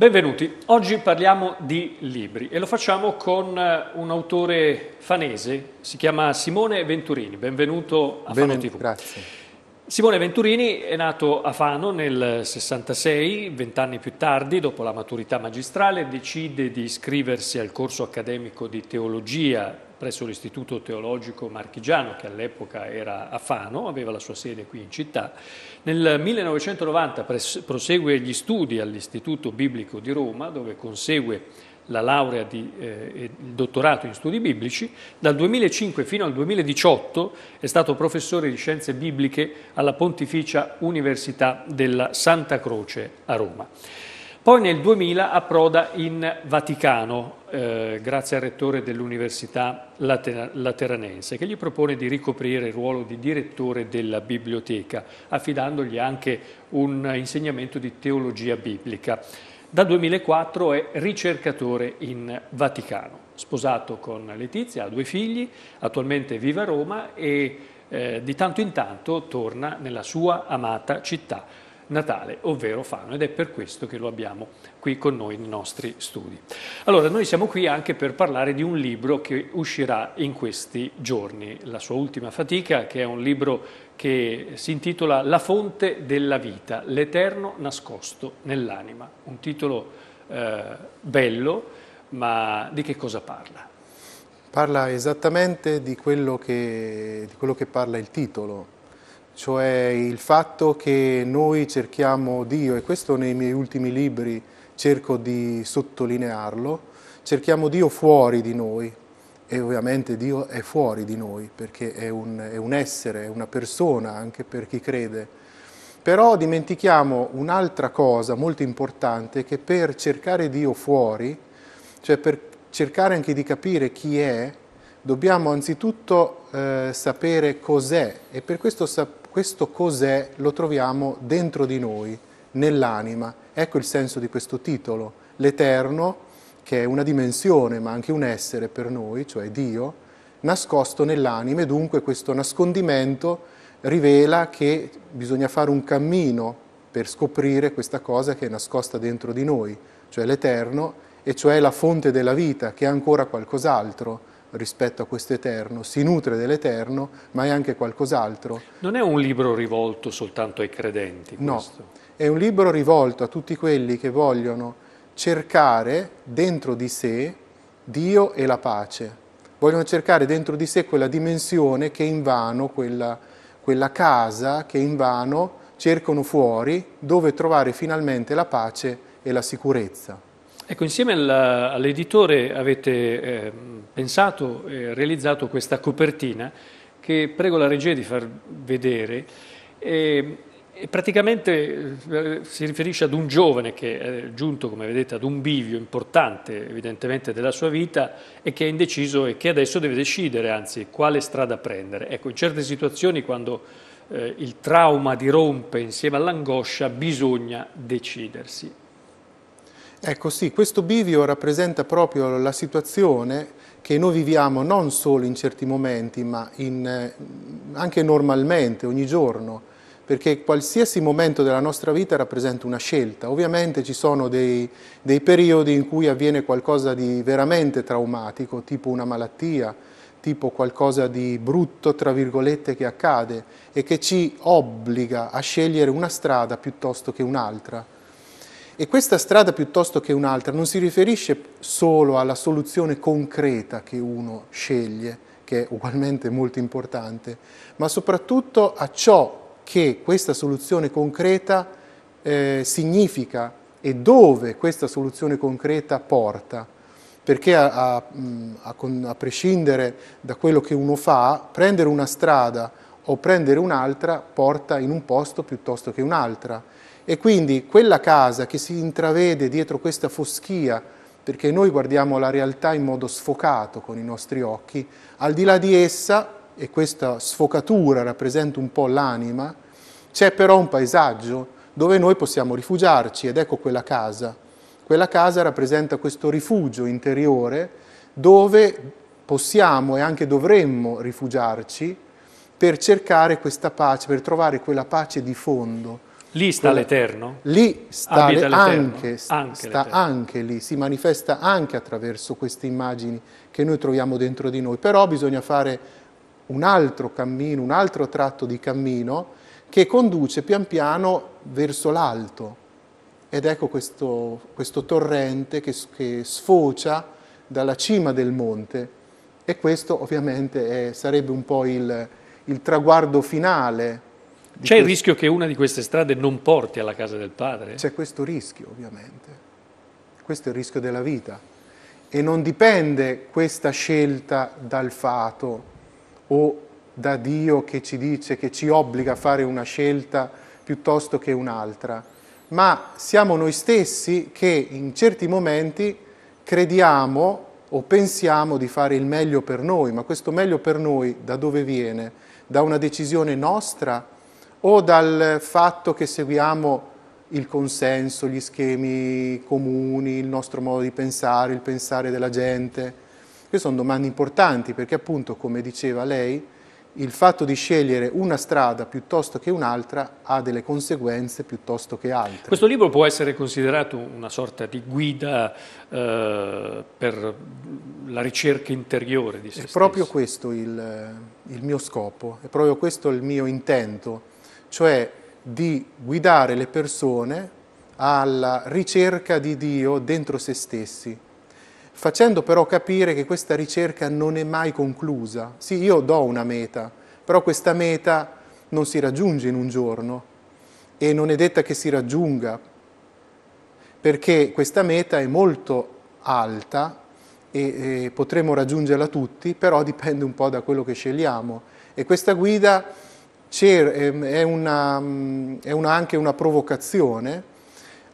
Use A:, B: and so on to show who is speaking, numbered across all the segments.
A: Benvenuti, oggi parliamo di libri e lo facciamo con eh, un autore fanese, si chiama Simone Venturini, benvenuto a Fano TV. Grazie. Simone Venturini è nato a Fano nel 66, vent'anni più tardi, dopo la maturità magistrale, decide di iscriversi al corso accademico di teologia presso l'Istituto Teologico Marchigiano, che all'epoca era a Fano, aveva la sua sede qui in città. Nel 1990 prosegue gli studi all'Istituto Biblico di Roma, dove consegue la laurea di, eh, e il dottorato in studi biblici, dal 2005 fino al 2018 è stato professore di scienze bibliche alla Pontificia Università della Santa Croce a Roma. Poi nel 2000 approda in Vaticano, eh, grazie al rettore dell'Università Later- Lateranense, che gli propone di ricoprire il ruolo di direttore della biblioteca, affidandogli anche un insegnamento di teologia biblica. Da 2004 è ricercatore in Vaticano, sposato con Letizia, ha due figli, attualmente vive a Roma e eh, di tanto in tanto torna nella sua amata città. Natale, ovvero Fano, ed è per questo che lo abbiamo qui con noi nei nostri studi. Allora, noi siamo qui anche per parlare di un libro che uscirà in questi giorni, la sua ultima fatica, che è un libro che si intitola La fonte della vita, l'eterno nascosto nell'anima, un titolo eh, bello, ma di che cosa parla?
B: Parla esattamente di quello che, di quello che parla il titolo, cioè il fatto che noi cerchiamo Dio, e questo nei miei ultimi libri cerco di sottolinearlo, cerchiamo Dio fuori di noi e ovviamente Dio è fuori di noi perché è un, è un essere, è una persona anche per chi crede. Però dimentichiamo un'altra cosa molto importante che per cercare Dio fuori, cioè per cercare anche di capire chi è, dobbiamo anzitutto eh, sapere cos'è e per questo sapere questo cos'è lo troviamo dentro di noi, nell'anima. Ecco il senso di questo titolo, l'Eterno, che è una dimensione ma anche un essere per noi, cioè Dio, nascosto nell'anima e dunque questo nascondimento rivela che bisogna fare un cammino per scoprire questa cosa che è nascosta dentro di noi, cioè l'Eterno e cioè la fonte della vita, che è ancora qualcos'altro rispetto a questo eterno, si nutre dell'eterno, ma è anche qualcos'altro.
A: Non è un libro rivolto soltanto ai credenti, questo.
B: No, è un libro rivolto a tutti quelli che vogliono cercare dentro di sé Dio e la pace. Vogliono cercare dentro di sé quella dimensione che invano, quella, quella casa che invano cercano fuori, dove trovare finalmente la pace e la sicurezza.
A: Ecco, insieme alla, all'editore avete eh, pensato e realizzato questa copertina che prego la regia di far vedere. E, e praticamente eh, si riferisce ad un giovane che è giunto, come vedete, ad un bivio importante evidentemente della sua vita e che è indeciso e che adesso deve decidere, anzi, quale strada prendere. Ecco, in certe situazioni quando eh, il trauma dirompe insieme all'angoscia bisogna decidersi.
B: Ecco sì, questo bivio rappresenta proprio la situazione che noi viviamo non solo in certi momenti, ma in, eh, anche normalmente, ogni giorno, perché qualsiasi momento della nostra vita rappresenta una scelta. Ovviamente ci sono dei, dei periodi in cui avviene qualcosa di veramente traumatico, tipo una malattia, tipo qualcosa di brutto, tra virgolette, che accade e che ci obbliga a scegliere una strada piuttosto che un'altra. E questa strada piuttosto che un'altra non si riferisce solo alla soluzione concreta che uno sceglie, che è ugualmente molto importante, ma soprattutto a ciò che questa soluzione concreta eh, significa e dove questa soluzione concreta porta. Perché a, a, a, a prescindere da quello che uno fa, prendere una strada o prendere un'altra porta in un posto piuttosto che un'altra e quindi quella casa che si intravede dietro questa foschia, perché noi guardiamo la realtà in modo sfocato con i nostri occhi, al di là di essa, e questa sfocatura rappresenta un po' l'anima, c'è però un paesaggio dove noi possiamo rifugiarci ed ecco quella casa. Quella casa rappresenta questo rifugio interiore dove possiamo e anche dovremmo rifugiarci per cercare questa pace, per trovare quella pace di fondo Lì sta l'Eterno? Lì sta l'Eterno. Anche, anche, sta anche lì, si manifesta anche attraverso queste immagini che noi troviamo dentro di noi. Però bisogna fare un altro cammino, un altro tratto di cammino che conduce pian piano verso l'alto. Ed ecco questo, questo torrente che, che, sfocia dalla cima del monte. E questo ovviamente è, sarebbe un po' il, il traguardo finale c'è il rischio che una di queste strade non porti alla casa del padre? C'è questo rischio, ovviamente. Questo è il rischio della vita. E non dipende questa scelta dal fato o da Dio che ci dice, che ci obbliga a fare una scelta piuttosto che un'altra, ma siamo noi stessi che in certi momenti crediamo o pensiamo di fare il meglio per noi, ma questo meglio per noi da dove viene? Da una decisione nostra? o dal fatto che seguiamo il consenso, gli schemi comuni, il nostro modo di pensare, il pensare della gente. Queste sono domande importanti perché appunto, come diceva lei, il fatto di scegliere una strada piuttosto che un'altra ha delle conseguenze piuttosto che altre.
A: Questo libro può essere considerato una sorta di guida eh, per la ricerca interiore di se È stesso.
B: proprio questo il, il mio scopo, è proprio questo il mio intento cioè di guidare le persone alla ricerca di Dio dentro se stessi, facendo però capire che questa ricerca non è mai conclusa. Sì, io do una meta, però questa meta non si raggiunge in un giorno e non è detta che si raggiunga, perché questa meta è molto alta e, e potremo raggiungerla tutti, però dipende un po' da quello che scegliamo. E questa guida Ehm, è, una, mm, è una, anche una provocazione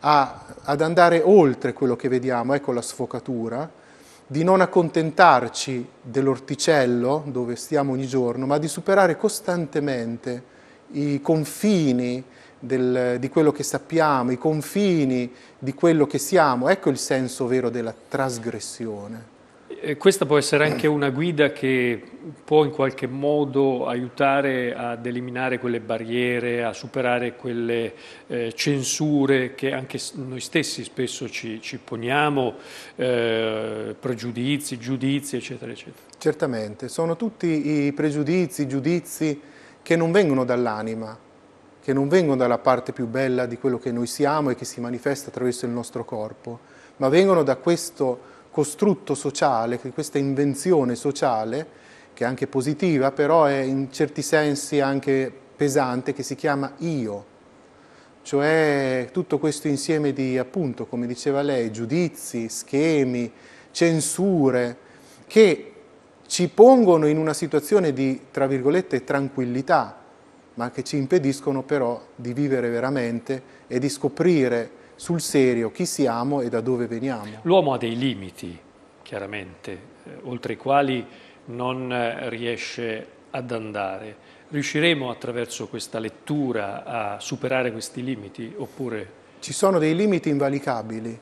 B: a, ad andare oltre quello che vediamo, ecco la sfocatura, di non accontentarci dell'orticello dove stiamo ogni giorno, ma di superare costantemente i confini del, di quello che sappiamo, i confini di quello che siamo. Ecco il senso vero della trasgressione.
A: Eh, questa può essere anche una guida che può in qualche modo aiutare ad eliminare quelle barriere, a superare quelle eh, censure che anche noi stessi spesso ci, ci poniamo, eh, pregiudizi, giudizi, eccetera, eccetera.
B: Certamente, sono tutti i pregiudizi, giudizi che non vengono dall'anima, che non vengono dalla parte più bella di quello che noi siamo e che si manifesta attraverso il nostro corpo, ma vengono da questo costrutto sociale, questa invenzione sociale, che è anche positiva, però è in certi sensi anche pesante, che si chiama io. Cioè tutto questo insieme di, appunto, come diceva lei, giudizi, schemi, censure, che ci pongono in una situazione di, tra virgolette, tranquillità, ma che ci impediscono però di vivere veramente e di scoprire sul serio chi siamo e da dove veniamo.
A: L'uomo ha dei limiti, chiaramente, eh, oltre i quali non eh, riesce ad andare. Riusciremo attraverso questa lettura a superare questi limiti oppure...
B: Ci sono dei limiti invalicabili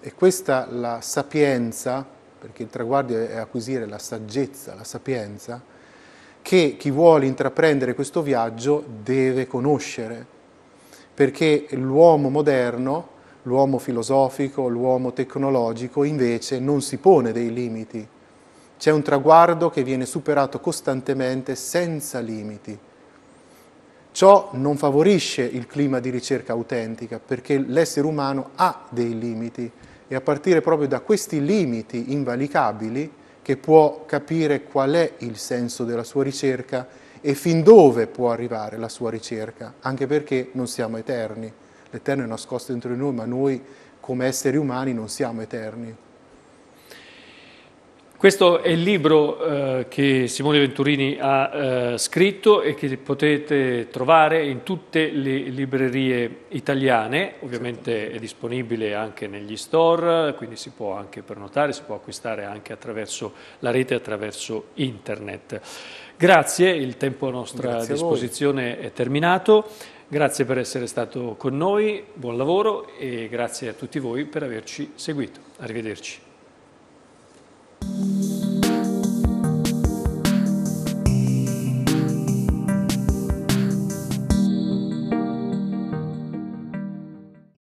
B: e questa la sapienza, perché il traguardo è acquisire la saggezza, la sapienza, che chi vuole intraprendere questo viaggio deve conoscere, perché l'uomo moderno L'uomo filosofico, l'uomo tecnologico invece non si pone dei limiti. C'è un traguardo che viene superato costantemente senza limiti. Ciò non favorisce il clima di ricerca autentica perché l'essere umano ha dei limiti e a partire proprio da questi limiti invalicabili che può capire qual è il senso della sua ricerca e fin dove può arrivare la sua ricerca, anche perché non siamo eterni l'Eterno è nascosto dentro di noi, ma noi come esseri umani non siamo eterni. Questo è il
A: libro eh, che Simone Venturini ha eh, scritto e che potete trovare in tutte le librerie italiane, ovviamente è disponibile anche negli store, quindi si può anche prenotare, si può acquistare anche attraverso la rete, attraverso internet. Grazie, il tempo a nostra Grazie disposizione a è terminato. Grazie per essere stato con noi, buon lavoro e grazie a tutti voi per averci seguito. Arrivederci.